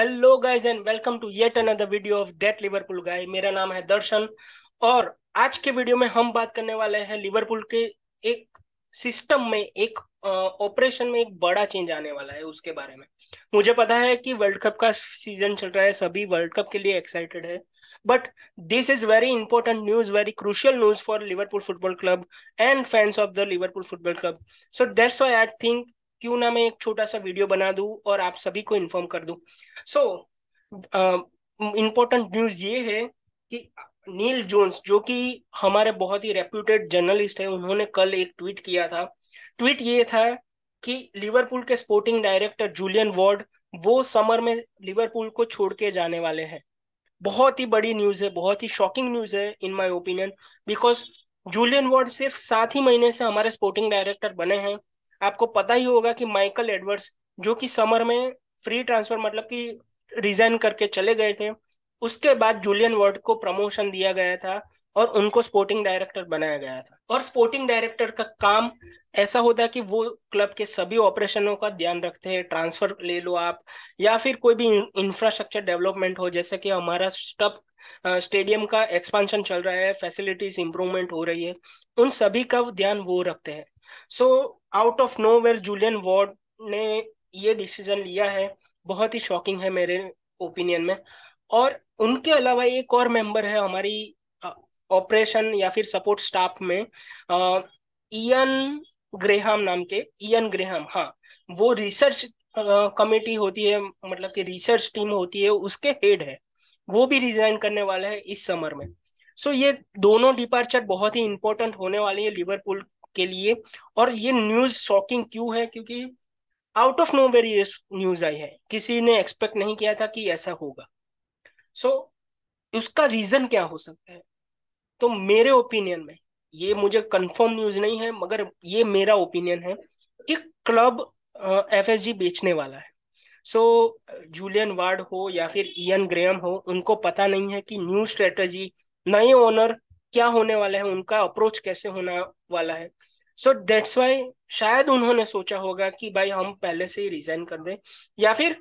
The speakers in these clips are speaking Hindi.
hello guys and welcome to yet another video of that Liverpool guy मेरा नाम है दर्शन और आज के वीडियो में हम बात करने वाले हैं लिवरपूल के एक सिस्टम में एक ऑपरेशन में एक बड़ा चेंज आने वाला है उसके बारे में मुझे पता है कि वर्ल्ड कप का सीजन चल रहा है सभी वर्ल्ड कप के लिए एक्साइटेड है but this is very important news very crucial news for Liverpool football club and fans of the Liverpool football club so that's why I think क्यों ना मैं एक छोटा सा वीडियो बना दूं और आप सभी को इन्फॉर्म कर दूं सो इम्पोर्टेंट न्यूज ये है कि नील जोन्स जो कि हमारे बहुत ही रेप्यूटेड जर्नलिस्ट है उन्होंने कल एक ट्वीट किया था ट्वीट ये था कि लिवरपूल के स्पोर्टिंग डायरेक्टर जूलियन वार्ड वो समर में लिवरपूल को छोड़ के जाने वाले हैं बहुत ही बड़ी न्यूज है बहुत ही शॉकिंग न्यूज है in my opinion because Julian Ward सिर्फ सात ही महीने से हमारे स्पोर्टिंग डायरेक्टर बने हैं आपको पता ही होगा कि माइकल एडवर्ड्स जो कि समर में फ्री ट्रांसफर मतलब कि रिजाइन करके चले गए थे उसके बाद जूलियन वर्ड को प्रमोशन दिया गया था और उनको स्पोर्टिंग डायरेक्टर बनाया गया था और स्पोर्टिंग डायरेक्टर का काम ऐसा होता है कि वो क्लब के सभी ऑपरेशनों का ध्यान रखते हैं ट्रांसफर ले लो आप या फिर कोई भी इंफ्रास्ट्रक्चर डेवलपमेंट हो जैसे कि हमारा स्टप स्टेडियम का एक्सपांशन चल रहा है फैसिलिटीज इंप्रूवमेंट हो रही है उन सभी का ध्यान वो रखते हैं so out of nowhere Julian Ward ने ये डिसीजन लिया है बहुत ही शॉकिंग है मेरे ओपिनियन में और उनके अलावा एक और मेंबर है हमारी ऑपरेशन या फिर सपोर्ट स्टाफ में इयन ग्रेहम नाम के इयन ग्रेहम हाँ वो रिसर्च कमेटी होती है मतलब कि रिसर्च टीम होती है उसके हेड है वो भी रिजाइन करने वाला है इस समर में सो so, ये दोनों डिपार्चर बहुत ही इंपॉर्टेंट होने वाली है लिवरपूल के लिए और ये न्यूज शॉकिंग क्यों है क्योंकि आउट ऑफ नो वेर ये न्यूज आई है किसी ने एक्सपेक्ट नहीं किया था कि ऐसा होगा सो so, उसका रीजन क्या हो सकता है तो मेरे ओपिनियन में ये मुझे कंफर्म न्यूज नहीं है मगर ये मेरा ओपिनियन है कि क्लब एफ uh, बेचने वाला है सो जूलियन वार्ड हो या फिर इयन ग्रेम हो उनको पता नहीं है कि न्यू स्ट्रेटजी नए ओनर क्या होने वाला है उनका अप्रोच कैसे होना वाला है सो दैट्स वाई शायद उन्होंने सोचा होगा कि भाई हम पहले से ही रिजाइन कर दें या फिर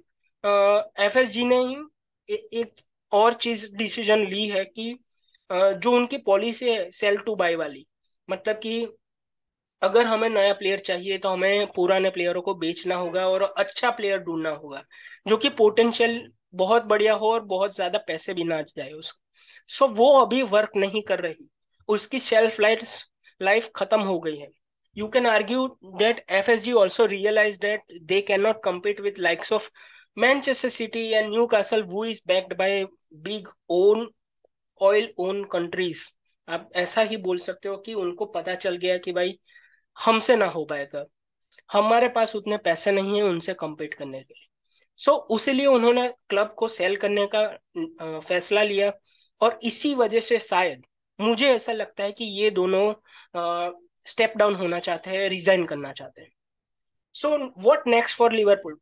एफ एस जी ने ही ए, एक और चीज डिसीजन ली है कि uh, जो उनकी पॉलिसी है सेल टू बाय वाली मतलब कि अगर हमें नया प्लेयर चाहिए तो हमें पुराने प्लेयरों को बेचना होगा और अच्छा प्लेयर ढूंढना होगा जो कि पोटेंशियल बहुत बढ़िया हो और बहुत ज्यादा पैसे भी ना जाए उसको सो so, वो अभी वर्क नहीं कर रही उसकी सेल्फ लाइफ लाइफ खत्म हो गई है you can argue that F S G also realize that they cannot compete with likes of Manchester City and Newcastle वो is backed by big own oil own countries आप ऐसा ही बोल सकते हो कि उनको पता चल गया कि भाई हमसे ना हो पाएगा हमारे पास उतने पैसे नहीं है उनसे कम्पीट करने के लिए सो so, उसी उन्होंने क्लब को सेल करने का फैसला लिया और इसी वजह से शायद मुझे ऐसा लगता है कि ये दोनों स्टेप डाउन होना चाहते हैं रिजाइन करना चाहते हैं so what next for Liverpool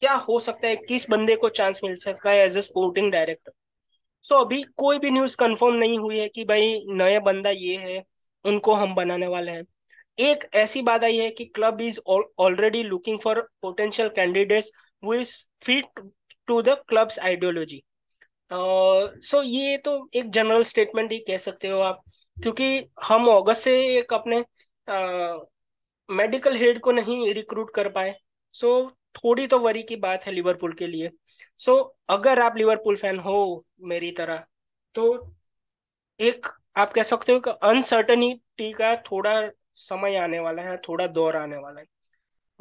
क्या हो सकता है किस बंदे को चांस मिल सकता है as a sporting director so अभी कोई भी न्यूज कंफर्म नहीं हुई है कि भाई नया बंदा ये है उनको हम बनाने वाले हैं एक ऐसी बात आई है कि club is already looking for potential candidates who is fit to the club's ideology so ये तो एक जनरल स्टेटमेंट ही कह सकते हो आप क्योंकि हम अगस्त से एक अपने मेडिकल हेड को नहीं रिक्रूट कर पाए सो so, थोड़ी तो वरी की बात है लिवरपूल के लिए सो so, अगर आप लिवरपूल फैन हो मेरी तरह तो एक आप कह सकते हो कि अनसर्टनिटी का थोड़ा समय आने वाला है थोड़ा दौर आने वाला है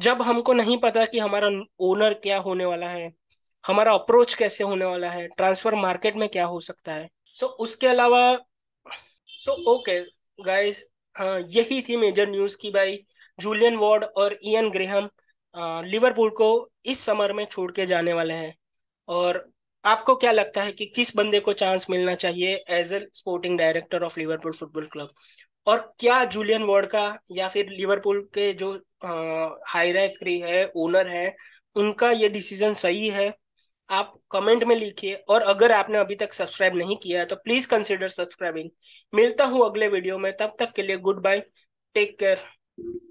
जब हमको नहीं पता कि हमारा ओनर क्या होने वाला है हमारा अप्रोच कैसे होने वाला है ट्रांसफर मार्केट में क्या हो सकता है सो so, उसके अलावा सो ओके गाइस हाँ यही थी मेजर न्यूज की भाई जूलियन वॉर्ड और इयन ग्रेहम लिवरपूल को इस समर में छोड़ के जाने वाले हैं और आपको क्या लगता है कि किस बंदे को चांस मिलना चाहिए as a sporting director of Liverpool football club और क्या जूलियन वॉर्ड का या फिर लिवरपूल के जो हाई हायरैकरी है ओनर है उनका ये डिसीजन सही है आप कमेंट में लिखिए और अगर आपने अभी तक सब्सक्राइब नहीं किया है तो प्लीज कंसिडर सब्सक्राइबिंग मिलता हूँ अगले वीडियो में तब तक के लिए गुड बाय टेक केयर